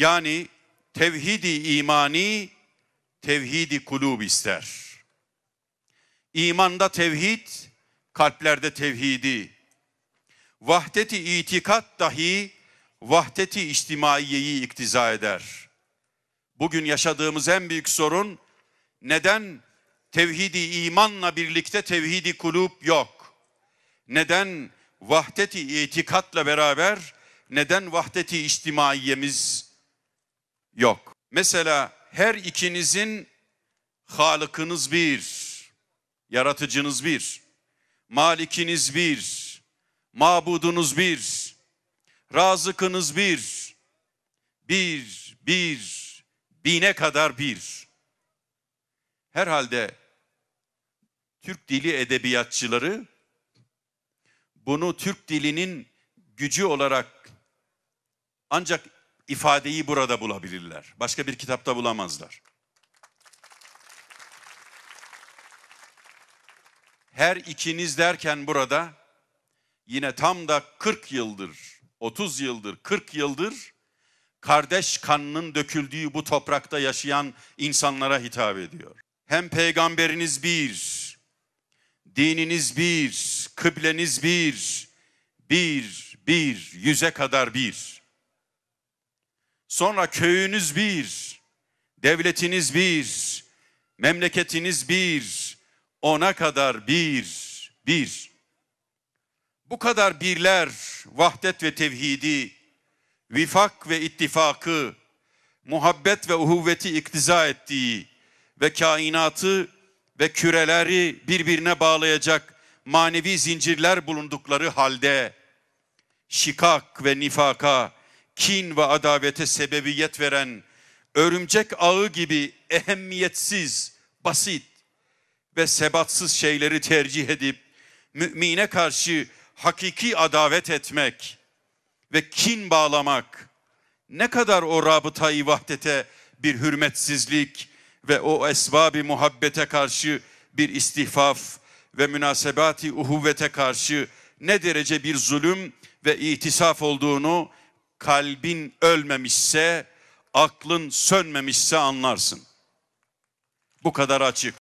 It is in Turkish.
Yani tevhidi imani, tevhidi kulub ister. İmanda tevhid, kalplerde tevhidi. Vahdeti itikat dahi vahdeti içtimaiyeyi iktiza eder. Bugün yaşadığımız en büyük sorun neden tevhidi imanla birlikte tevhidi kulub yok? Neden vahdeti itikatla beraber neden vahdeti içtimaiyemiz yok. Mesela her ikinizin Halıkınız bir, yaratıcınız bir, malikiniz bir, mabudunuz bir, razıkınız bir, bir, bir, bine kadar bir. Herhalde Türk dili edebiyatçıları bunu Türk dilinin gücü olarak ancak ifadeyi burada bulabilirler. Başka bir kitapta bulamazlar. Her ikiniz derken burada yine tam da 40 yıldır, 30 yıldır, 40 yıldır kardeş kanının döküldüğü bu toprakta yaşayan insanlara hitap ediyor. Hem peygamberiniz bir, dininiz bir, kıbleniz bir, bir, bir, yüze kadar bir. Sonra köyünüz bir, devletiniz bir, memleketiniz bir, ona kadar bir, bir. Bu kadar birler, vahdet ve tevhidi, vifak ve ittifakı, muhabbet ve uhuvveti iktiza ettiği ve kainatı ve küreleri birbirine bağlayacak manevi zincirler bulundukları halde şikak ve nifaka, kin ve adavete sebebiyet veren örümcek ağı gibi ehemmiyetsiz, basit ve sebatsız şeyleri tercih edip mümine karşı hakiki adavet etmek ve kin bağlamak ne kadar o rabıtayı vahdete bir hürmetsizlik ve o esbabi muhabbete karşı bir istihfaf ve münasebati uhuvvete karşı ne derece bir zulüm ve itisaf olduğunu kalbin ölmemişse, aklın sönmemişse anlarsın. Bu kadar açık.